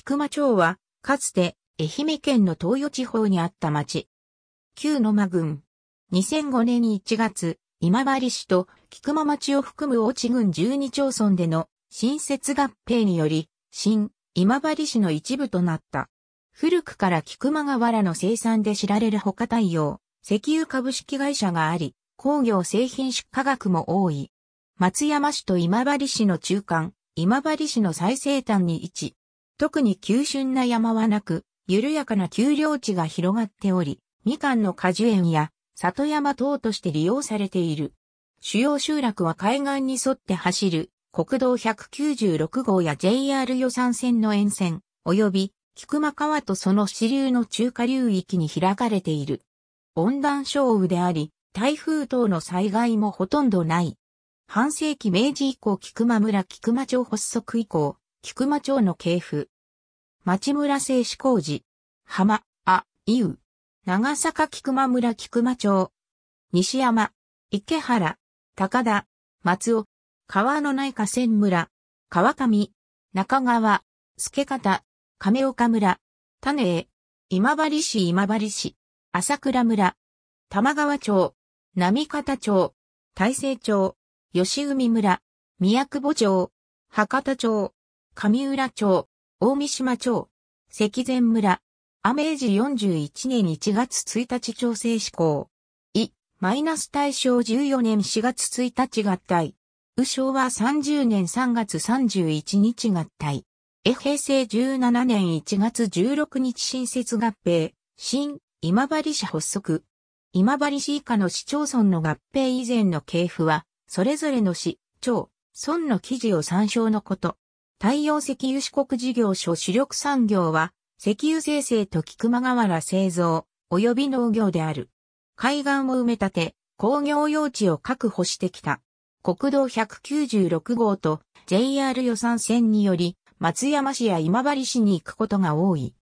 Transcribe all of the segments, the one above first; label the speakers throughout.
Speaker 1: 菊間町は、かつて、愛媛県の東予地方にあった町。旧野間郡。2005年1月、今治市と菊間町を含む大地郡12町村での新設合併により、新、今治市の一部となった。古くから菊間原の生産で知られる他太陽、石油株式会社があり、工業製品出荷額も多い。松山市と今治市の中間、今治市の最西端に位置、特に急峻な山はなく、緩やかな丘陵地が広がっており、みかんの果樹園や里山等として利用されている。主要集落は海岸に沿って走る国道196号や JR 予算線の沿線、及び菊間川とその支流の中華流域に開かれている。温暖小雨であり、台風等の災害もほとんどない。半世紀明治以降菊間村菊間町発足以降、菊間町の系譜。町村製紙工事。浜、あ、いう。長坂菊間村菊間町。西山、池原、高田、松尾、川の内河川村、川上、中川、助方、亀岡村、種江、今治市今治市、朝倉村、玉川町、波方町、大成町、吉海村、宮久保町、博多町、上浦町、大三島町、関前村、アメージ41年1月1日調整施行。い、マイナス対象14年4月1日合体。右昭和30年3月31日合体。え平成17年1月16日新設合併。新、今治市発足。今治市以下の市町村の合併以前の系譜は、それぞれの市、町、村の記事を参照のこと。太陽石油四国事業所主力産業は、石油生成と菊間瓦製造、及び農業である。海岸を埋め立て、工業用地を確保してきた。国道196号と JR 予算線により、松山市や今治市に行くことが多い。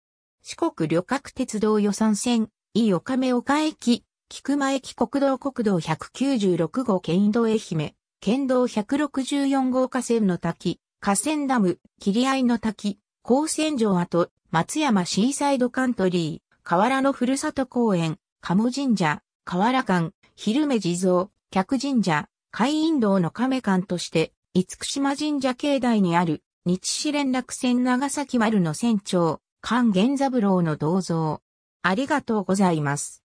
Speaker 1: 四国旅客鉄道予算線、伊予亀岡駅、菊間駅国道国道196号県道愛媛、県道164号河川の滝、河川ダム、切合いの滝、高専城跡、松山シーサイドカントリー、河原のふるさと公園、鴨神社、河原館、昼目地蔵、客神社、海印道の亀館として、厳島神社境内にある、日市連絡船長崎丸の船長、菅源三郎の銅像。ありがとうございます。